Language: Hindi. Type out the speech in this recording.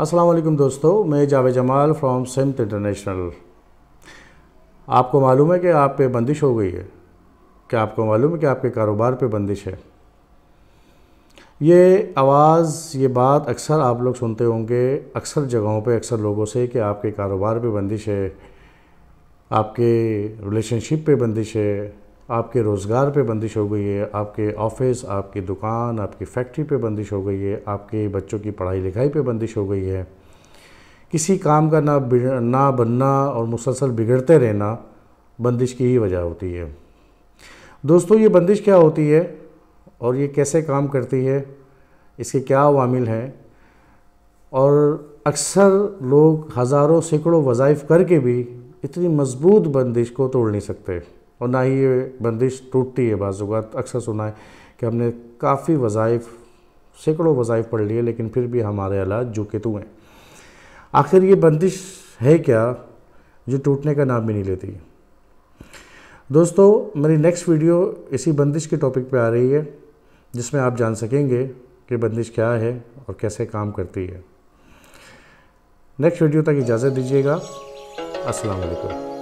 अस्सलाम वालेकुम दोस्तों मैं Javed Jamal from Simt international आपको मालूम है कि आप पे बंदिश हो गई है क्या आपको मालूम है कि आपके कारोबार पे बंदिश है ये आवाज़ ये बात अक्सर आप लोग सुनते होंगे अक्सर जगहों पे अक्सर लोगों से कि आपके कारोबार पे बंदिश है आपके रिलेशनशिप पे बंदिश है आपके रोज़गार पे बंदिश हो गई है आपके ऑफिस आपकी दुकान आपकी फैक्ट्री पे बंदिश हो गई है आपके बच्चों की पढ़ाई लिखाई पे बंदिश हो गई है किसी काम का ना ना बनना और मुसलसल बिगड़ते रहना बंदिश की ही वजह होती है दोस्तों ये बंदिश क्या होती है और ये कैसे काम करती है इसके क्या वामिल हैं और अक्सर लोग हज़ारों सैकड़ों वज़ाइफ करके भी इतनी मजबूत बंदिश को तोड़ नहीं सकते और ना ही ये बंदिश टूटती है बाज़ात अक्सर सुना है कि हमने काफ़ी वज़ाइफ सैकड़ों वज़ाइफ पढ़ लिए लेकिन फिर भी हमारे हालात कि तो हैं आखिर ये बंदिश है क्या जो टूटने का नाम भी नहीं लेती दोस्तों मेरी नेक्स्ट वीडियो इसी बंदिश के टॉपिक पे आ रही है जिसमें आप जान सकेंगे कि बंदिश क्या है और कैसे काम करती है नेक्स्ट वीडियो तक इजाज़त दीजिएगा अस्सलाम वालेकुम